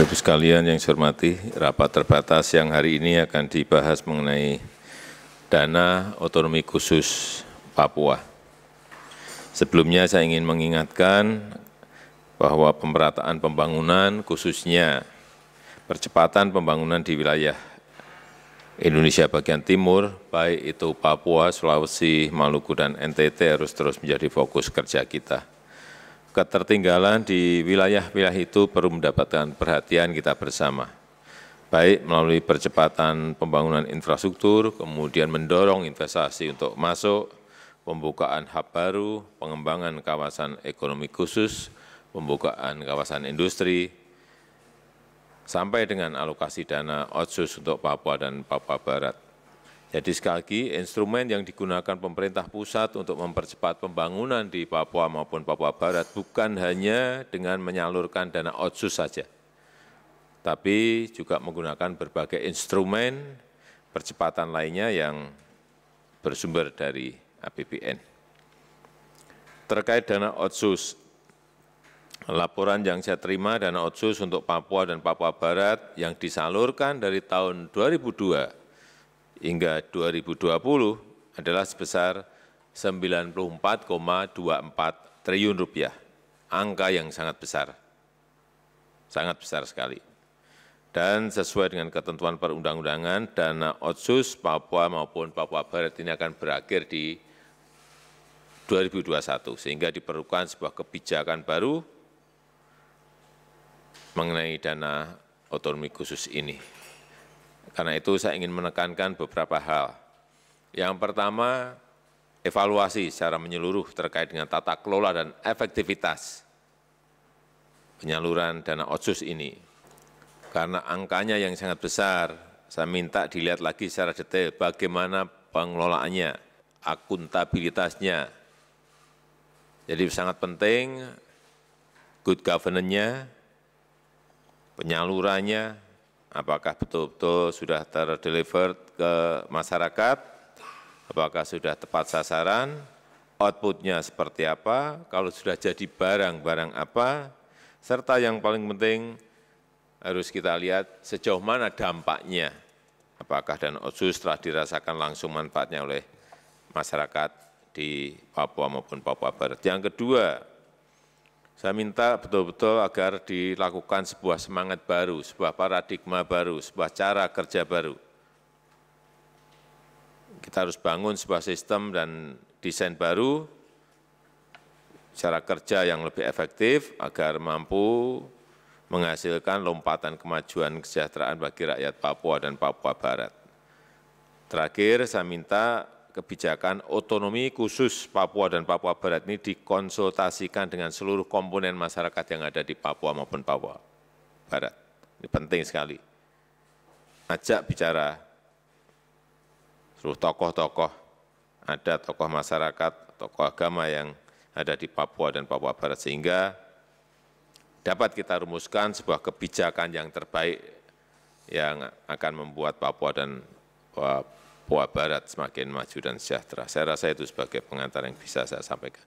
Bapak-Ibu sekalian yang saya hormati, rapat terbatas yang hari ini akan dibahas mengenai dana otonomi khusus Papua. Sebelumnya saya ingin mengingatkan bahwa pemerataan pembangunan khususnya percepatan pembangunan di wilayah Indonesia bagian timur, baik itu Papua, Sulawesi, Maluku, dan NTT harus terus menjadi fokus kerja kita ketertinggalan di wilayah-wilayah itu perlu mendapatkan perhatian kita bersama, baik melalui percepatan pembangunan infrastruktur, kemudian mendorong investasi untuk masuk, pembukaan hub baru, pengembangan kawasan ekonomi khusus, pembukaan kawasan industri, sampai dengan alokasi dana otsus untuk Papua dan Papua Barat. Jadi sekali lagi, instrumen yang digunakan pemerintah pusat untuk mempercepat pembangunan di Papua maupun Papua Barat bukan hanya dengan menyalurkan dana otsus saja, tapi juga menggunakan berbagai instrumen percepatan lainnya yang bersumber dari APBN. Terkait dana otsus, laporan yang saya terima dana otsus untuk Papua dan Papua Barat yang disalurkan dari tahun 2002 hingga 2020 adalah sebesar 94,24 triliun rupiah, angka yang sangat besar, sangat besar sekali. Dan sesuai dengan ketentuan perundang-undangan, dana otsus Papua maupun Papua Barat ini akan berakhir di 2021, sehingga diperlukan sebuah kebijakan baru mengenai dana otonomi khusus ini. Karena itu saya ingin menekankan beberapa hal. Yang pertama, evaluasi secara menyeluruh terkait dengan tata kelola dan efektivitas penyaluran dana otsus ini. Karena angkanya yang sangat besar, saya minta dilihat lagi secara detail bagaimana pengelolaannya, akuntabilitasnya. Jadi sangat penting good governance-nya, penyalurannya, apakah betul-betul sudah terdeliver ke masyarakat, apakah sudah tepat sasaran, outputnya seperti apa, kalau sudah jadi barang-barang apa, serta yang paling penting harus kita lihat sejauh mana dampaknya, apakah dan otsus telah dirasakan langsung manfaatnya oleh masyarakat di Papua maupun Papua Barat. Yang kedua, saya minta betul-betul agar dilakukan sebuah semangat baru, sebuah paradigma baru, sebuah cara kerja baru. Kita harus bangun sebuah sistem dan desain baru, cara kerja yang lebih efektif agar mampu menghasilkan lompatan kemajuan kesejahteraan bagi rakyat Papua dan Papua Barat. Terakhir, saya minta kebijakan otonomi khusus Papua dan Papua Barat ini dikonsultasikan dengan seluruh komponen masyarakat yang ada di Papua maupun Papua Barat. Ini penting sekali. Ajak bicara seluruh tokoh-tokoh, ada tokoh masyarakat, tokoh agama yang ada di Papua dan Papua Barat, sehingga dapat kita rumuskan sebuah kebijakan yang terbaik yang akan membuat Papua dan Papua Papua Barat semakin maju dan sejahtera. Saya rasa itu sebagai pengantar yang bisa saya sampaikan.